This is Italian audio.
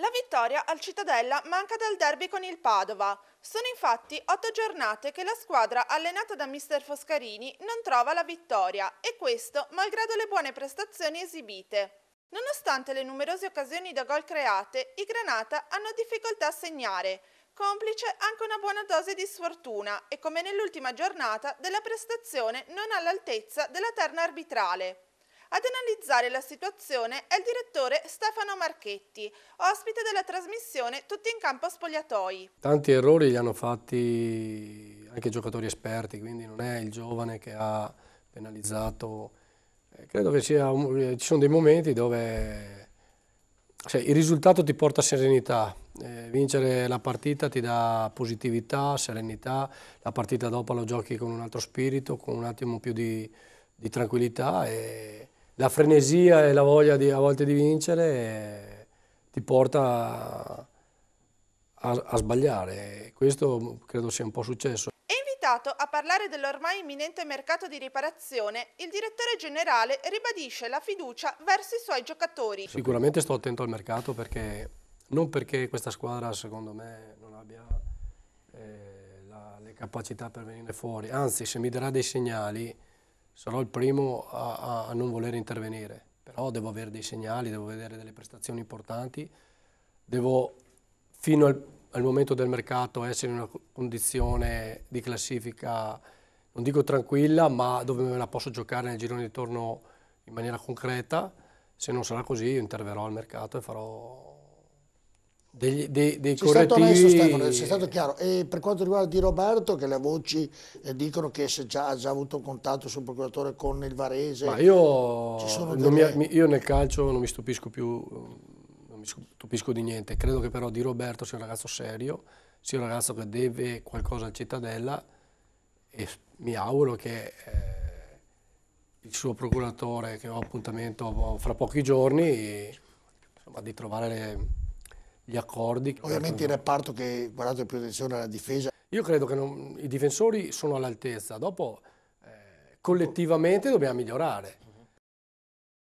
La vittoria al Cittadella manca dal derby con il Padova. Sono infatti otto giornate che la squadra allenata da mister Foscarini non trova la vittoria e questo malgrado le buone prestazioni esibite. Nonostante le numerose occasioni da gol create, i Granata hanno difficoltà a segnare, complice anche una buona dose di sfortuna e come nell'ultima giornata della prestazione non all'altezza della terna arbitrale. Ad analizzare la situazione è il direttore Stefano Marchetti, ospite della trasmissione Tutti in campo spogliatoi. Tanti errori li hanno fatti anche i giocatori esperti, quindi non è il giovane che ha penalizzato. Eh, credo che sia, eh, ci sono dei momenti dove cioè, il risultato ti porta serenità, eh, vincere la partita ti dà positività, serenità, la partita dopo la giochi con un altro spirito, con un attimo più di, di tranquillità e la frenesia e la voglia di, a volte di vincere eh, ti porta a, a sbagliare. Questo credo sia un po' successo. È invitato a parlare dell'ormai imminente mercato di riparazione, il direttore generale ribadisce la fiducia verso i suoi giocatori. Sicuramente sto attento al mercato perché non perché questa squadra secondo me non abbia eh, la, le capacità per venire fuori, anzi se mi darà dei segnali Sarò il primo a, a non voler intervenire, però devo avere dei segnali, devo vedere delle prestazioni importanti, devo fino al, al momento del mercato essere in una condizione di classifica, non dico tranquilla, ma dove me la posso giocare nel girone di ritorno in maniera concreta. Se non sarà così, io interverrò al mercato e farò dei, dei, dei c'è correttivi. Stato messo, Stefano, è stato chiaro. E per quanto riguarda Di Roberto, che le voci eh, dicono che già, ha già avuto un contatto sul procuratore con il Varese. Ma io, delle... mi, io nel calcio non mi stupisco più, non mi stupisco di niente. Credo che però Di Roberto sia un ragazzo serio, sia un ragazzo che deve qualcosa al Cittadella e mi auguro che eh, il suo procuratore, che ho appuntamento fra pochi giorni, insomma, di trovare... Le, gli accordi. Ovviamente il reparto che ha guardato più attenzione alla difesa. Io credo che non, i difensori sono all'altezza, dopo eh, collettivamente dobbiamo migliorare.